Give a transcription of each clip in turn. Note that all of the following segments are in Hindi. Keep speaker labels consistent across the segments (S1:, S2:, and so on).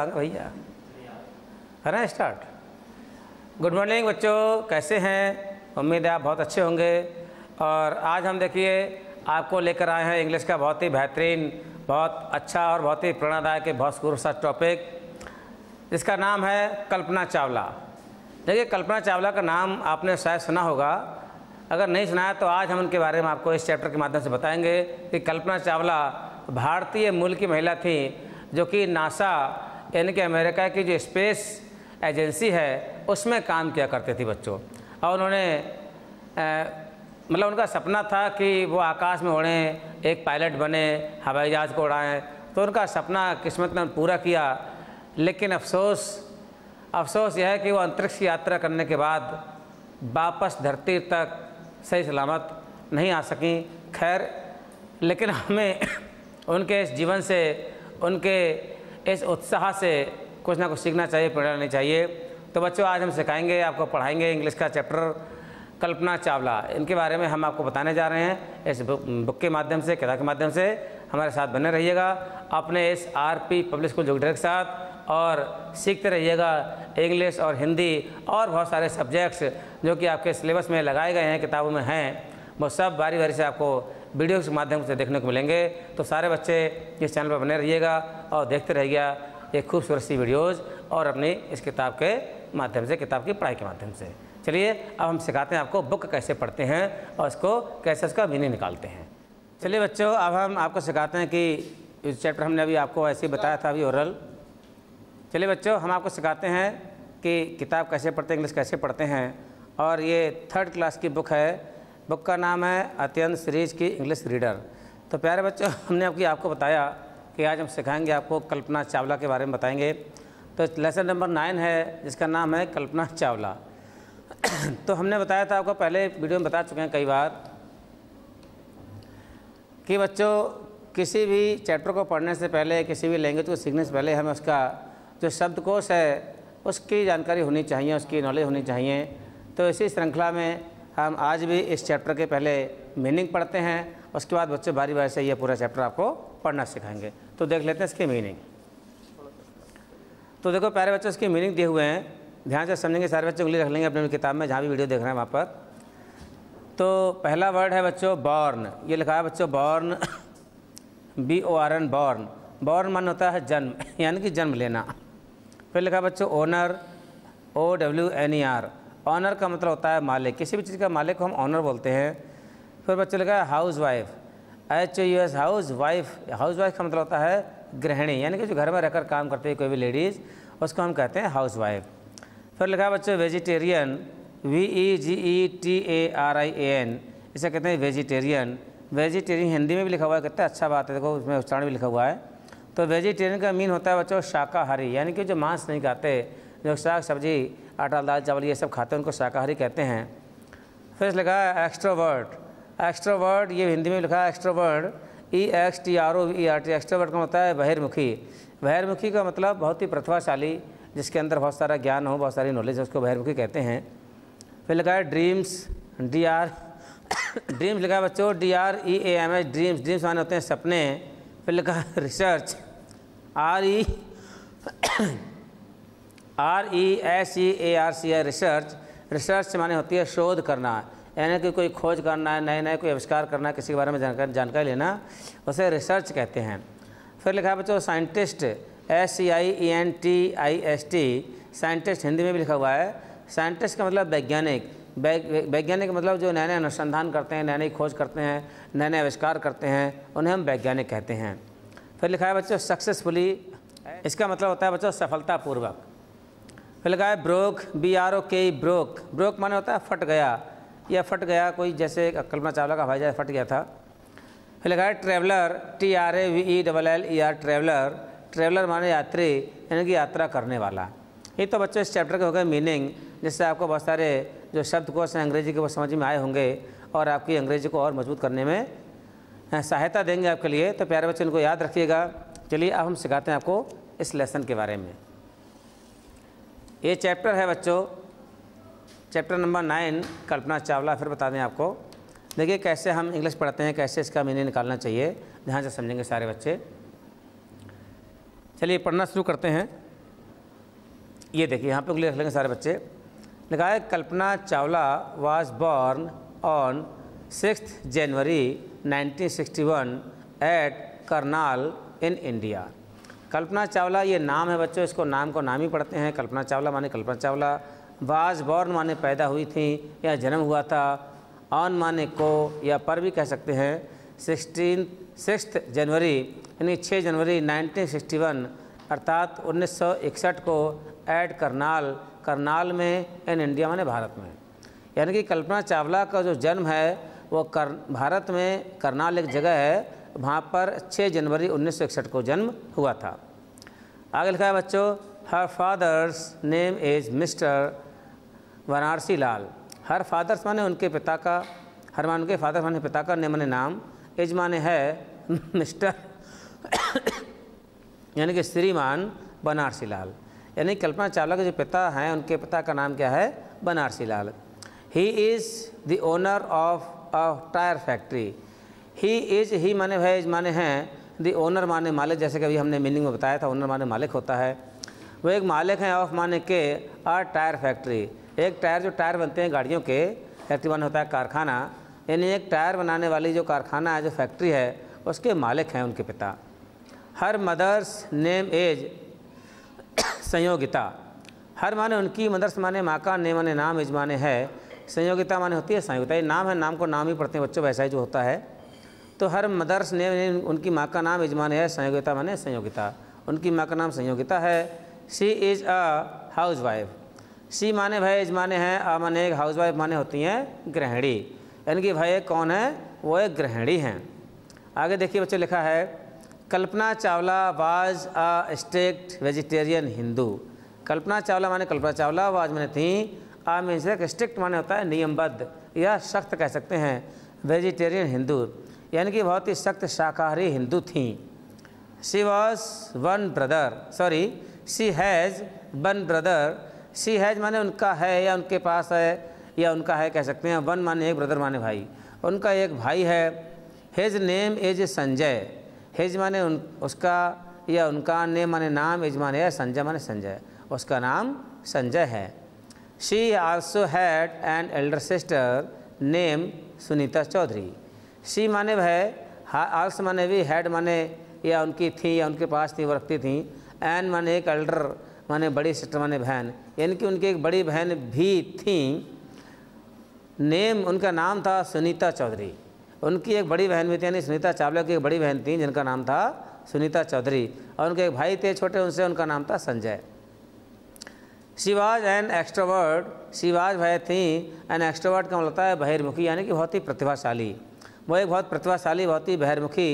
S1: भैया है ना स्टार्ट गुड मॉर्निंग बच्चों कैसे हैं उम्मीद है आप बहुत अच्छे होंगे और आज हम देखिए आपको लेकर आए हैं इंग्लिश का बहुत ही बेहतरीन बहुत अच्छा और बहुत ही प्रेरणादायक बहुत खूब सा टॉपिक जिसका नाम है कल्पना चावला देखिए कल्पना चावला का नाम आपने शायद सुना होगा अगर नहीं सुना है तो आज हम उनके बारे में आपको इस चैप्टर के माध्यम से बताएंगे कि कल्पना चावला भारतीय मूल की महिला थी जो कि नासा यानी कि अमेरिका की जो स्पेस एजेंसी है उसमें काम किया करते थे बच्चों और उन्होंने मतलब उनका सपना था कि वो आकाश में उड़ें एक पायलट बने हवाई जहाज को उड़ाएं तो उनका सपना किस्मत ने पूरा किया लेकिन अफसोस अफसोस यह है कि वो अंतरिक्ष यात्रा करने के बाद वापस धरती तक सही सलामत नहीं आ सकें खैर लेकिन हमें उनके इस जीवन से उनके इस उत्साह से कुछ ना कुछ सीखना चाहिए प्रेरणा लेनी चाहिए तो बच्चों आज हम सिखाएंगे आपको पढ़ाएंगे इंग्लिश का चैप्टर कल्पना चावला इनके बारे में हम आपको बताने जा रहे हैं इस बुक के माध्यम से किताब के माध्यम से हमारे साथ बने रहिएगा अपने इस R P public school Jugdar के साथ और सीखते रहिएगा इंग्लिश और हिंदी और बहुत सारे सब्जेक्ट्स जो कि आपके सिलेबस में लगाए गए हैं किताबों में हैं वो सब बारी बारी से आपको वीडियो के माध्यम से देखने को मिलेंगे तो सारे बच्चे इस चैनल पर बने रहिएगा और देखते रहिएगा ये खूबसूरत सी वीडियोज़ और अपनी इस किताब के माध्यम से किताब की पढ़ाई के माध्यम से चलिए अब हम सिखाते हैं आपको बुक कैसे पढ़ते हैं और इसको कैसे उसका मीनिंग निकालते हैं चलिए बच्चों अब हम आपको सिखाते हैं कि इस चैप्टर हमने अभी आपको ऐसे ही बताया था अभी ओरल चलिए बच्चों हम आपको सिखाते हैं कि किताब कैसे पढ़ते हैं इंग्लिश कैसे पढ़ते हैं और ये थर्ड क्लास की बुक है बुक का नाम है अत्यंत सीरीज की इंग्लिश रीडर तो प्यारे बच्चों हमने आपकी आपको बताया कि आज हम सिखाएंगे आपको कल्पना चावला के बारे में बताएंगे तो लेसन नंबर नाइन है जिसका नाम है कल्पना चावला तो हमने बताया था आपको पहले वीडियो में बता चुके हैं कई बार कि बच्चों किसी भी चैप्टर को पढ़ने से पहले किसी भी लैंग्वेज को सीखने से पहले हमें उसका जो शब्दकोश है उसकी जानकारी होनी चाहिए उसकी नॉलेज होनी चाहिए तो इसी श्रृंखला में हम आज भी इस चैप्टर के पहले मीनिंग पढ़ते हैं उसके बाद बच्चे बारी बारी से ये पूरा चैप्टर आपको पढ़ना सिखाएंगे तो देख लेते हैं इसकी मीनिंग तो देखो प्यारे बच्चों इसकी मीनिंग दिए हुए हैं ध्यान से समझेंगे सारे बच्चे उंगली रख लेंगे अपनी किताब में जहाँ भी वीडियो देख रहे हैं वहाँ पर तो पहला वर्ड है बच्चों बॉर्न ये लिखा है बच्चों born B O R N born born मान होता है जन्म यानी कि जन्म लेना फिर लिखा है बच्चों owner O W N E R owner का मतलब होता है मालिक किसी भी चीज़ का मालिक को हम ऑनर बोलते हैं फिर बच्चे लिखा है housewife H U S housewife housewife का मतलब होता है गृहिणी यानी कि जो घर में रहकर काम करती है कोई भी लेडीज़ उसको हम कहते हैं हाउस वाइफ फिर लिखा है बच्चों vegetarian V E G E T A R I A N इसे कहते हैं वेजिटेरियन वेजिटेरियन हिंदी में भी लिखा हुआ है कहते हैं अच्छा बात है देखो उसमें उच्चारण भी लिखा हुआ है तो वेजिटेरियन का मीन होता है बच्चों शाकाहारी यानी कि जो मांस नहीं खाते जो साग सब्जी आटा दाल चावल ये सब खाते हैं उनको शाकाहारी कहते हैं फिर लिखा है एक्स्ट्रोवर्ड एक्स्ट्रोवर्ड ये हिंदी में लिखा है extrovert E X T R O E R T extrovert का मतलब होता है बहिर्मुखी बहिर्मुखी का मतलब बहुत ही प्रतिभाशाली जिसके अंदर बहुत सारा ज्ञान हो बहुत सारी नॉलेज है उसको बहिर्मुखी कहते हैं फिर लिखा है ड्रीम्स डी आर ड्रीम्स लिखा है बच्चों D R E A M S dreams dreams माने होते हैं सपने फिर लिखा है research R E R E S E A R C I research research से माने होती है शोध करना यानी कि कोई खोज करना है नए नए कोई आविष्कार करना है किसी के बारे में जानकारी जानकारी लेना उसे रिसर्च कहते हैं फिर लिखा है बच्चों scientist S C I E N T I S T scientist Hindi में भी लिखा हुआ है साइंटिस्ट का मतलब वैज्ञानिक वैज्ञानिक मतलब जो नए नए अनुसंधान करते हैं नए नई खोज करते हैं नए नए आविष्कार करते हैं उन्हें हम वैज्ञानिक कहते हैं फिर लिखा है बच्चों सक्सेसफुली इसका मतलब होता है बच्चों सफलतापूर्वक फिर लगाया ब्रोक बी आर ओ के ब्रोक ब्रोक माने होता है फट गया या फट गया कोई जैसे कल्पना चावला का भाई जहाज फट गया था फिर लगाए traveller T R A V E double L E R traveller traveller माने यात्री यानी कि यात्रा करने वाला ये तो बच्चों इस चैप्टर के हो गए मीनिंग जिससे आपको बहुत सारे जो शब्दकोश हैं अंग्रेजी के वो समझ में आए होंगे और आपकी अंग्रेजी को और मजबूत करने में सहायता देंगे आपके लिए तो प्यारे बच्चे इनको याद रखिएगा चलिए अब हम सिखाते हैं आपको इस लेसन के बारे में ये चैप्टर है बच्चों chapter number nine Kalpana Chawla फिर बता दें आपको देखिए कैसे हम इंग्लिश पढ़ते हैं कैसे इसका मीनिंग निकालना चाहिए ध्यान से समझेंगे सारे बच्चे चलिए पढ़ना शुरू करते हैं ये देखिए यहाँ पे रख लेंगे सारे बच्चे लिखा है Kalpana Chawla was born on six January 1961 at Karnal in India Kalpana Chawla ये नाम है बच्चों इसको नाम को नाम ही पढ़ते हैं कल्पना चावला माने कल्पना चावला बाज बॉर्न माने पैदा हुई थी या जन्म हुआ था ऑन माने को या पर भी कह सकते हैं सिक्सटीन सिक्स जनवरी यानी 6 जनवरी 1961 अर्थात 1961 को एड करनाल करनाल में इन इंडिया माने भारत में यानी कि कल्पना चावला का जो जन्म है वो कर भारत में करनाल एक जगह है वहाँ पर 6 जनवरी 1961 को जन्म हुआ था आगे लिखा है बच्चों her father's name is mister Varanasi Lal her father's माने उनके पिता का हर मान उनके फादर माने पिता का ने माने नाम इज माने है मिस्टर यानी कि श्रीमान बनारसी लाल यानी कल्पना चावला के जो पिता हैं उनके पिता का नाम क्या है Banarasi Lal he is the owner of a tyre factory he is he माने है इज माने हैं दी ओनर माने मालिक जैसे कि अभी हमने मीनिंग में बताया था ओनर माने मालिक होता है वो एक मालिक हैं ऑफ माने के अ टायर फैक्ट्री एक टायर जो टायर बनते हैं गाड़ियों के फैक्ट्री माने होता है कारखाना यानी एक टायर बनाने वाली जो कारखाना है जो फैक्ट्री है उसके मालिक हैं उनके पिता her mother's name as Sanyogita her माने उनकी मदर्स माने माँ का ने माने नाम इज माने है संयोगिता माने होती है संयोगिता ये नाम है नाम को नाम ही पढ़ते हैं बच्चों वैसा ही जो होता है तो हर मदर्स ने उनकी माँ का नाम यजमान है संयोगिता माने संयोगिता उनकी माँ का नाम संयोगिता है she is a housewife she माने भाई यजमाने हैं आ माने एक हाउस वाइफ माने होती हैं गृहिणी यानी कि भाई कौन है वो एक गृहिणी हैं आगे देखिए बच्चों लिखा है Kalpana Chawla was a strict vegetarian Hindu Kalpana Chawla माने कल्पना चावला वाज माने थी आ मीन स्ट्रिक्ट माने होता है नियमबद्ध या सख्त कह सकते हैं वेजिटेरियन हिंदू यानी कि बहुत ही सख्त शाकाहारी हिंदू थी she was one brother sorry she has one brother she has माने उनका है या उनके पास है या उनका है कह सकते हैं वन माने एक ब्रदर माने भाई उनका एक भाई है his name is Sanjay his माने उन उसका या उनका नेम माने नाम इज माने संजय माने संजय उसका नाम संजय है she also had and elder sister name Sunita Chaudhary she माने भय आर्स माने भी हैड माने या उनकी थी या उनके पास थी वो रखती थी एन माने एक अल्डर माने बड़ी सिस्टर माने बहन यानी कि उनकी एक बड़ी बहन भी थी नेम उनका नाम था सुनीता चौधरी उनकी एक बड़ी बहन भी थी यानी सुनीता चावला की एक बड़ी बहन थी जिनका नाम था सुनीता चौधरी और उनके एक भाई थे छोटे उनसे उनका नाम था Sanjay she was an extrovert she was भाई थी एन एक्स्ट्रोवर्ड का मतलब है बहिर्मुखी यानी कि बहुत ही प्रतिभाशाली वो एक बहुत प्रतिभाशाली बहुत ही बहरमुखी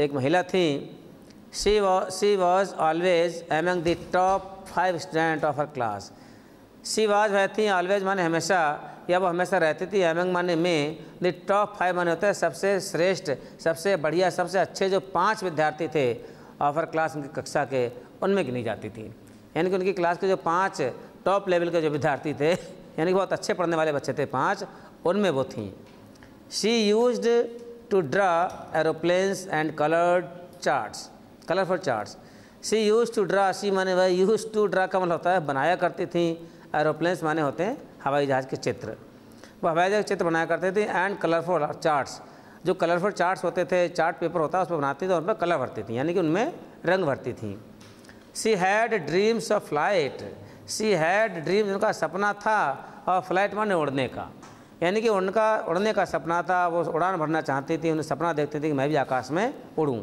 S1: एक महिला थी she she was always among the top five student of her class she was वह थी ऑलवेज माने हमेशा या वो हमेशा रहती थी एमंग माने में द टॉप फाइव माने होता है सबसे श्रेष्ठ सबसे बढ़िया सबसे अच्छे जो पाँच विद्यार्थी थे ऑफर क्लास उनकी कक्षा के उनमें गिनी जाती थी यानी कि उनकी क्लास के जो पाँच टॉप लेवल के जो विद्यार्थी थे यानी कि बहुत अच्छे पढ़ने वाले बच्चे थे पाँच उनमें वो थीं She used to draw aeroplanes and colored charts, colorful charts. She used to draw, she माने वह used to draw का मतलब होता है बनाया करती थी एरोप्लेन्स माने होते हैं हवाई जहाज़ के चित्र वो हवाई जहाज के चित्र बनाया करते थे एंड कलरफुल चार्ट्स जो कलरफुल चार्ट्स होते थे चार्ट पेपर होता है उसमें बनाती थी और उन पर कलर भरती थी यानी कि उनमें रंग भरती थी she had dreams of flight she had dreams उनका सपना था और फ्लाइट माने उड़ने का यानी कि उनका उड़ने का सपना था वो उड़ान भरना चाहती थी उन्हें सपना देखते थे कि मैं भी आकाश में उड़ूँ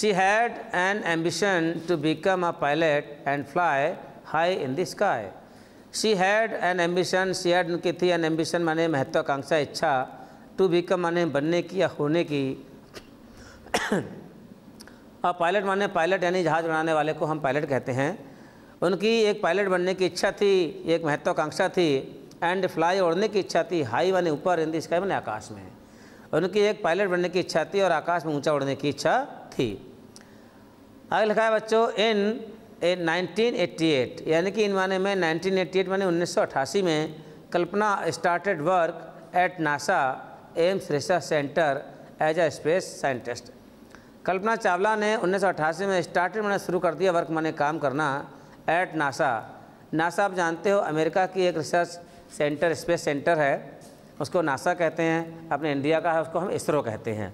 S1: she had an ambition to become a pilot and fly high in the sky she had an ambition she had उनकी थी एन एम्बिशन माने महत्वाकांक्षा इच्छा टू बिकम माने बनने की या होने की और पायलट माने पायलट यानी जहाज़ बनाने वाले को हम पायलट कहते हैं उनकी एक पायलट बनने की इच्छा थी एक महत्वाकांक्षा थी एंड फ्लाई उड़ने की इच्छा थी हाई माने ऊपर इन दी स्काई मैंने आकाश में उनकी एक पायलट बनने की इच्छा थी और आकाश में ऊंचा उड़ने की इच्छा थी आगे लिखा है बच्चों इन 1988 यानी कि इन माने में 1988 माने 1988 में Kalpana started work at NASA Ames research centre as a space scientist Kalpana Chawla ने 1988 में स्टार्टेड मैंने शुरू कर दिया वर्क मैंने काम करना एट नासा नासा आप जानते हो अमेरिका की एक रिसर्च सेंटर स्पेस सेंटर है उसको नासा कहते हैं अपने इंडिया का है उसको हम इसरो कहते हैं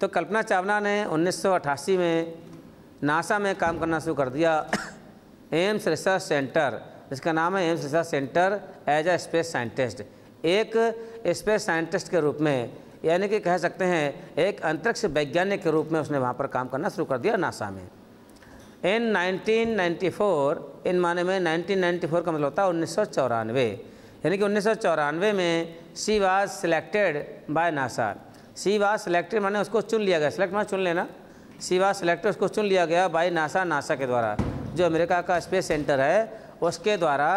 S1: तो कल्पना चावला ने 1988 में नासा में काम करना शुरू कर दिया एम्स रिसर्च सेंटर जिसका नाम है Ames research centre as a space scientist एक स्पेस साइंटिस्ट के रूप में यानी कि कह सकते हैं एक अंतरिक्ष वैज्ञानिक के रूप में उसने वहाँ पर काम करना शुरू कर दिया नासा में इन 1994 इन माने में 1994 का मतलब होता है उन्नीस यानी कि उन्नीस में she was selected by NASA she was selected माने उसको चुन लिया गया सिलेक्ट माने चुन लेना सी वाज सिलेक्टेड उसको चुन लिया गया बाय नासा नासा के द्वारा जो अमेरिका का स्पेस सेंटर है उसके द्वारा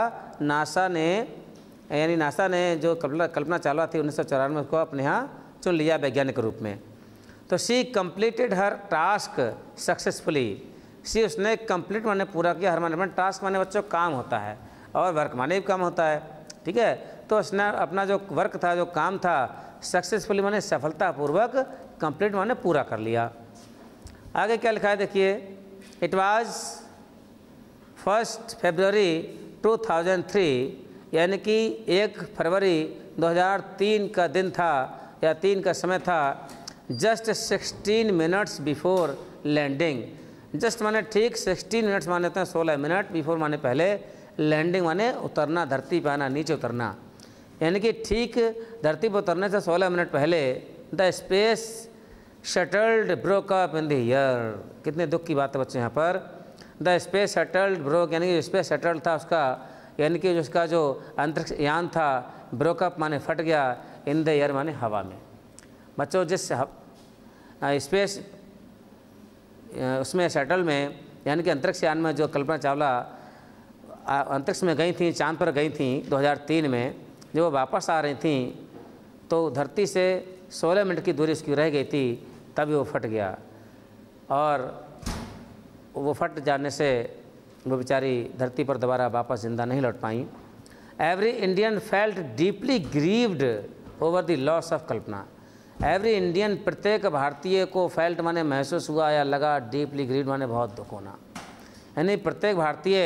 S1: नासा ने यानी नासा ने जो कल्पना कल्पना चालवा थी उन्नीस में उसको अपने यहाँ चुन लिया वैज्ञानिक के रूप में तो she completed her task successfully she उसने कम्प्लीट माने पूरा किया हर मैनेजमेंट टास्क माने बच्चों काम होता है और वर्क माने भी काम होता है ठीक है तो उसने अपना जो वर्क था जो काम था सक्सेसफुली मैंने सफलतापूर्वक कंप्लीट मैंने पूरा कर लिया आगे क्या लिखा है देखिए इट वाज फर्स्ट फेबररी 2003 यानी कि एक फरवरी 2003 का दिन था या तीन का समय था just 16 minutes before landing just माने ठीक 16 मिनट्स माने होते तो हैं सोलह मिनट बिफोर माने पहले लैंडिंग माने उतरना धरती पर आना नीचे उतरना यानी कि ठीक धरती पर उतरने से 16 मिनट पहले the space shuttled broke up in the year कितने दुख की बात है बच्चे यहाँ पर द स्पेस शटल्ड ब्रोक यानी कि स्पेस शटल्ड था उसका यानी कि उसका जो अंतरिक्ष यान था ब्रोक अप माने फट गया इन द ईयर माने हवा में बच्चों जिस स्पेस उसमें शटल में यानी कि अंतरिक्ष यान में जो कल्पना चावला अंतरिक्ष में गई थी चांद पर गई थी 2003 में जब वो वापस आ रही थी तो धरती से 16 मिनट की दूरी उसकी रह गई थी तभी वो फट गया और वो फट जाने से वो बेचारी धरती पर दोबारा वापस जिंदा नहीं लौट पाई every Indian felt deeply grieved over the loss of Kalpana every Indian प्रत्येक भारतीय को फेल्ट माने महसूस हुआ या लगा डीपली ग्रीव्ड माने बहुत दुख होना यानी प्रत्येक भारतीय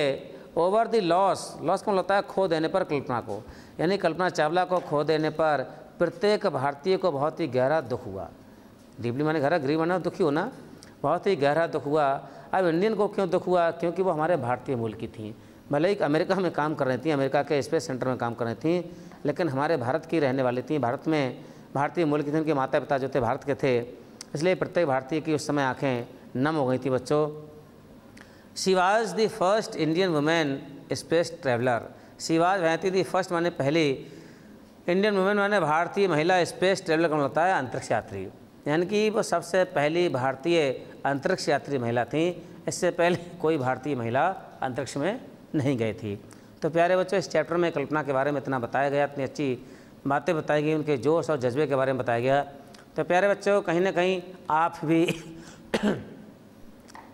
S1: ओवर दी लॉस लॉस कौन लगता है खो देने पर कल्पना को यानी कल्पना चावला को खो देने पर प्रत्येक भारतीय को बहुत ही गहरा दुख हुआ डीपली माने गहरा गरीब माना दुखी होना बहुत ही गहरा दुख हुआ अब इंडियन को क्यों दुख हुआ क्योंकि वो हमारे भारतीय मूल की थी भले ही अमेरिका में काम कर रही थी अमेरिका के स्पेस सेंटर में काम कर रही थी लेकिन हमारे भारत की रहने वाली थी भारत में भारतीय मूल की थी उनके माता पिता जो थे भारत के थे इसलिए प्रत्येक भारतीय की उस समय आँखें नम हो गई थी बच्चों she was the first Indian women space traveller she was वहती दी फर्स्ट माने पहली इंडियन वुमेन माने भारतीय महिला स्पेस ट्रैवलर का मतलब होता है अंतरिक्ष यात्री यानी कि वो सबसे पहली भारतीय अंतरिक्ष यात्री महिला थी इससे पहले कोई भारतीय महिला अंतरिक्ष में नहीं गई थी तो प्यारे बच्चों इस चैप्टर में कल्पना के बारे में इतना बताया गया इतनी अच्छी बातें बताई गई उनके जोश और जज्बे के बारे में बताया गया तो प्यारे बच्चों कहीं ना कहीं आप भी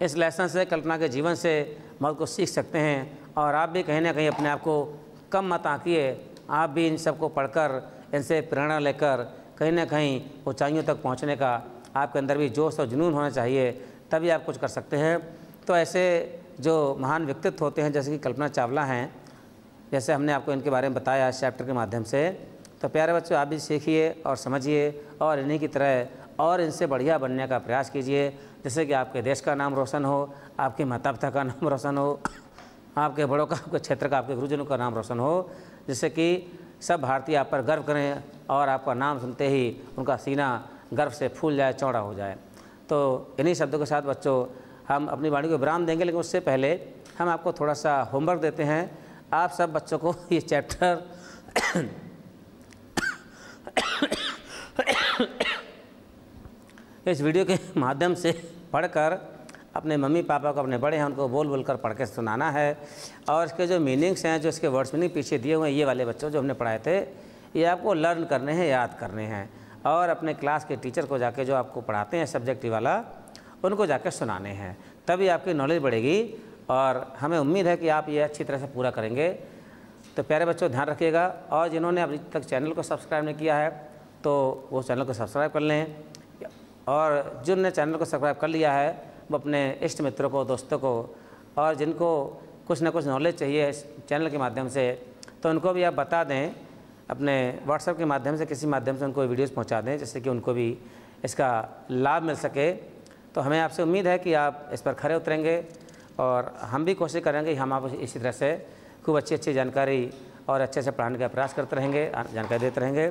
S1: इस लेसन से कल्पना के जीवन से बहुत कुछ सीख सकते हैं और आप भी कहीं ना कहीं अपने आप को कम मत आंकिए आप भी इन सबको पढ़कर इनसे प्रेरणा लेकर कहीं ना कहीं ऊँचाइयों तक पहुँचने का आपके अंदर भी जोश और जुनून होना चाहिए तभी आप कुछ कर सकते हैं तो ऐसे जो महान व्यक्तित्व होते हैं जैसे कि कल्पना चावला हैं जैसे हमने आपको इनके बारे में बताया इस चैप्टर के माध्यम से तो प्यारे बच्चों आप भी सीखिए और समझिए और इन्हीं की तरह और इनसे बढ़िया बनने का प्रयास कीजिए जैसे कि आपके देश का नाम रोशन हो आपके माता पिता का नाम रोशन हो आपके बड़ों का आपके क्षेत्र का आपके गुरुजनों का नाम रोशन हो जिससे कि सब भारतीय आप पर गर्व करें और आपका नाम सुनते ही उनका सीना गर्व से फूल जाए चौड़ा हो जाए तो इन्हीं शब्दों के साथ बच्चों हम अपनी वाणी को विराम देंगे लेकिन उससे पहले हम आपको थोड़ा सा होमवर्क देते हैं आप सब बच्चों को ये चैप्टर इस वीडियो के माध्यम से पढ़कर अपने मम्मी पापा को अपने बड़े हैं उनको बोल बोल कर पढ़ के सुनाना है और इसके जो मीनिंग्स हैं जो इसके वर्ड्स मीनिंग पीछे दिए हुए हैं ये वाले बच्चों जो हमने पढ़ाए थे ये आपको लर्न करने हैं याद करने हैं और अपने क्लास के टीचर को जाके जो आपको पढ़ाते हैं सब्जेक्ट वाला उनको जाके सुनाने हैं तभी आपकी नॉलेज बढ़ेगी और हमें उम्मीद है कि आप ये अच्छी तरह से पूरा करेंगे तो प्यारे बच्चों ध्यान रखिएगा और जिन्होंने अभी तक चैनल को सब्सक्राइब नहीं किया है तो वो चैनल को सब्सक्राइब कर लें और जिनने चैनल को सब्सक्राइब कर लिया है वो अपने इष्ट मित्रों को दोस्तों को और जिनको कुछ ना कुछ नॉलेज चाहिए चैनल के माध्यम से तो उनको भी आप बता दें अपने व्हाट्सएप के माध्यम से किसी माध्यम से उनको वीडियोस पहुंचा दें जिससे कि उनको भी इसका लाभ मिल सके तो हमें आपसे उम्मीद है कि आप इस पर खड़े उतरेंगे और हम भी कोशिश करेंगे हम आप इसी तरह से खूब अच्छी अच्छी जानकारी और अच्छे अच्छे पढ़ाने का प्रयास करते रहेंगे जानकारी देते रहेंगे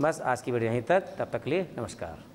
S1: बस आज की वीडियो यहीं तक तब तक के लिए नमस्कार